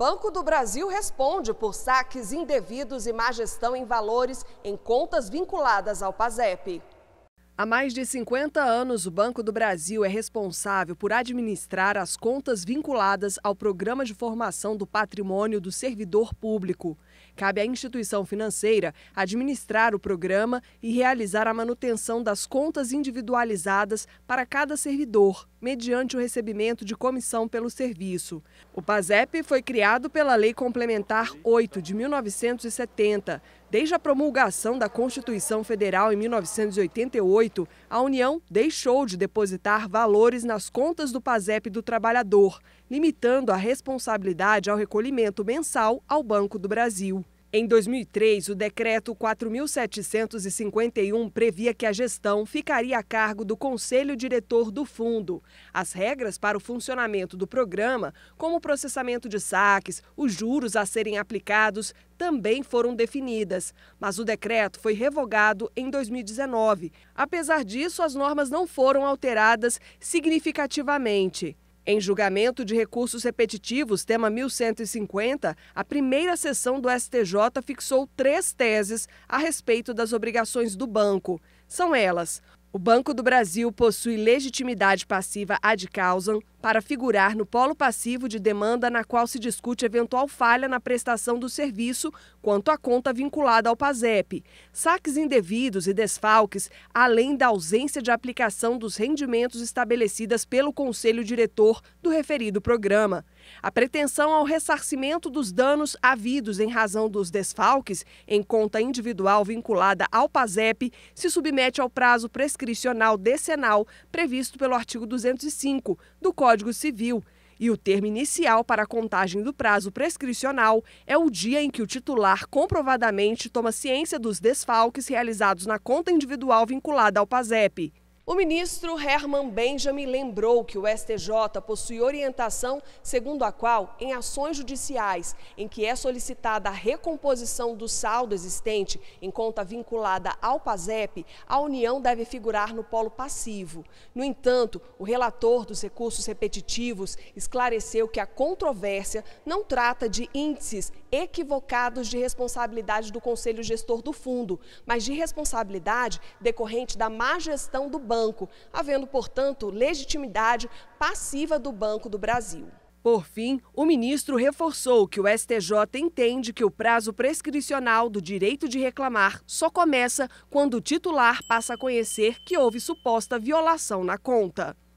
Banco do Brasil responde por saques indevidos e má gestão em valores em contas vinculadas ao PASEP. Há mais de 50 anos, o Banco do Brasil é responsável por administrar as contas vinculadas ao Programa de Formação do Patrimônio do Servidor Público. Cabe à instituição financeira administrar o programa e realizar a manutenção das contas individualizadas para cada servidor, mediante o recebimento de comissão pelo serviço. O PASEP foi criado pela Lei Complementar 8 de 1970 Desde a promulgação da Constituição Federal em 1988, a União deixou de depositar valores nas contas do PASEP do trabalhador, limitando a responsabilidade ao recolhimento mensal ao Banco do Brasil. Em 2003, o decreto 4751 previa que a gestão ficaria a cargo do conselho diretor do fundo. As regras para o funcionamento do programa, como o processamento de saques, os juros a serem aplicados, também foram definidas, mas o decreto foi revogado em 2019. Apesar disso, as normas não foram alteradas significativamente. Em julgamento de recursos repetitivos, tema 1150, a primeira sessão do STJ fixou três teses a respeito das obrigações do banco. São elas: o Banco do Brasil possui legitimidade passiva ad causam, para figurar no polo passivo de demanda na qual se discute eventual falha na prestação do serviço quanto à conta vinculada ao PASEP, saques indevidos e desfalques, além da ausência de aplicação dos rendimentos estabelecidas pelo Conselho Diretor do referido programa. A pretensão ao ressarcimento dos danos havidos em razão dos desfalques em conta individual vinculada ao PASEP se submete ao prazo prescricional decenal previsto pelo artigo 205 do Código Código Civil. E o termo inicial para a contagem do prazo prescricional é o dia em que o titular comprovadamente toma ciência dos desfalques realizados na conta individual vinculada ao PASEP. O ministro Herman Benjamin lembrou que o STJ possui orientação segundo a qual, em ações judiciais em que é solicitada a recomposição do saldo existente em conta vinculada ao PASEP, a União deve figurar no polo passivo. No entanto, o relator dos recursos repetitivos esclareceu que a controvérsia não trata de índices equivocados de responsabilidade do Conselho Gestor do Fundo, mas de responsabilidade decorrente da má gestão do banco banco, havendo, portanto, legitimidade passiva do Banco do Brasil. Por fim, o ministro reforçou que o STJ entende que o prazo prescricional do direito de reclamar só começa quando o titular passa a conhecer que houve suposta violação na conta.